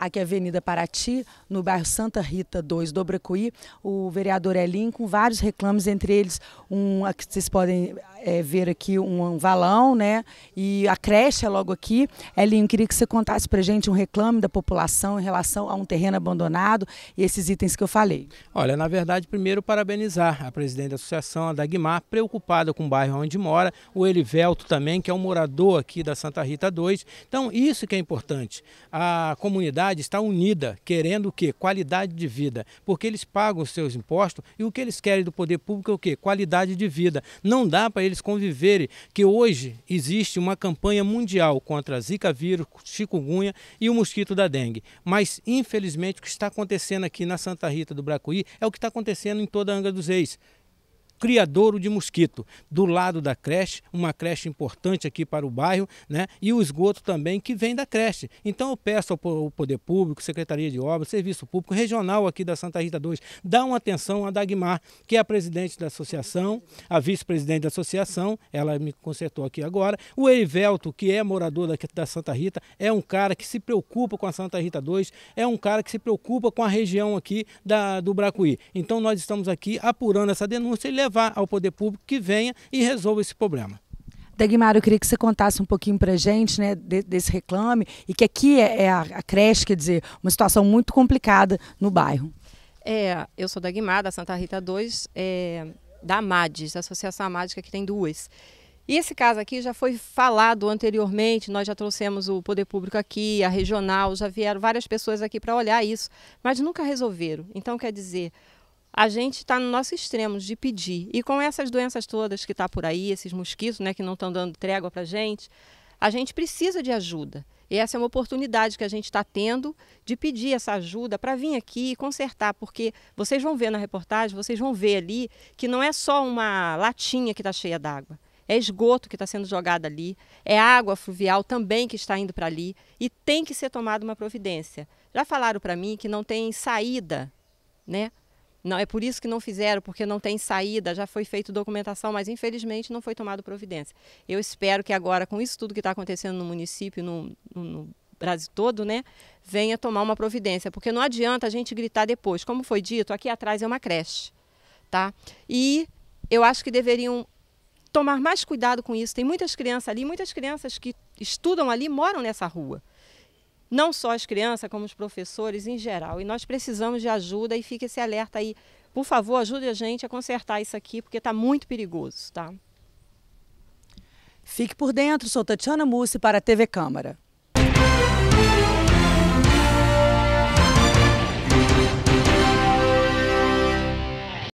aqui é a Avenida Paraty, no bairro Santa Rita 2, Dobracuí, o vereador Elim com vários reclames, entre eles um, vocês podem é, ver aqui um, um, valão, né? E a creche é logo aqui. Elinho, queria que você contasse para gente um reclame da população em relação a um terreno abandonado e esses itens que eu falei. Olha, na verdade, primeiro parabenizar a presidente da associação, a Dagmar, preocupada com o bairro onde mora, o Elivelto também, que é um morador aqui da Santa Rita 2. Então, isso que é importante. A comunidade está unida, querendo o quê? Qualidade de vida. Porque eles pagam os seus impostos e o que eles querem do poder público é o quê? Qualidade de vida. Não dá para eles conviverem, que hoje existe uma campanha mundial contra Zika vírus, chikungunya e o mosquito da dengue. Mas, infelizmente, o que está acontecendo aqui na Santa Rita do Bracuí é o que está acontecendo em toda a Angra dos Reis criadouro de mosquito. Do lado da creche, uma creche importante aqui para o bairro, né? E o esgoto também que vem da creche. Então eu peço ao Poder Público, Secretaria de Obras, Serviço Público Regional aqui da Santa Rita 2, dá uma atenção a Dagmar, que é a presidente da associação, a vice-presidente da associação, ela me consertou aqui agora. O Erivelto, que é morador daqui da Santa Rita, é um cara que se preocupa com a Santa Rita 2, é um cara que se preocupa com a região aqui da, do Bracuí. Então nós estamos aqui apurando essa denúncia e levando levar ao poder público que venha e resolva esse problema. Dagmar, eu queria que você contasse um pouquinho para a gente né, desse reclame e que aqui é, é a, creche, quer dizer, uma situação muito complicada no bairro. É, eu sou Dagmar, da Santa Rita 2, é, da AMADES, da Associação Amádica, que tem duas. E esse caso aqui já foi falado anteriormente, nós já trouxemos o poder público aqui, a regional, já vieram várias pessoas aqui para olhar isso, mas nunca resolveram. Então, quer dizer, a gente está no nosso extremo de pedir. E com essas doenças todas que está por aí, esses mosquitos né, que não estão dando trégua para a gente, a gente precisa de ajuda. E essa é uma oportunidade que a gente está tendo de pedir essa ajuda para vir aqui e consertar, porque vocês vão ver na reportagem, vocês vão ver ali que não é só uma latinha que está cheia d'água. É esgoto que está sendo jogado ali, é água fluvial também que está indo para ali e tem que ser tomada uma providência. Já falaram para mim que não tem saída, né? Não, é por isso que não fizeram, porque não tem saída, já foi feita documentação, mas infelizmente não foi tomada providência. Eu espero que agora, com isso tudo que está acontecendo no município, no, no Brasil todo, né, venha tomar uma providência, porque não adianta a gente gritar depois. Como foi dito, aqui atrás é uma creche, tá? E eu acho que deveriam tomar mais cuidado com isso. Tem muitas crianças ali, muitas crianças que estudam ali moram nessa rua não só as crianças, como os professores em geral. E nós precisamos de ajuda e fique esse alerta aí. Por favor, ajude a gente a consertar isso aqui, porque está muito perigoso, tá? Fique por dentro, sou Tatiana Mussi para a TV Câmara.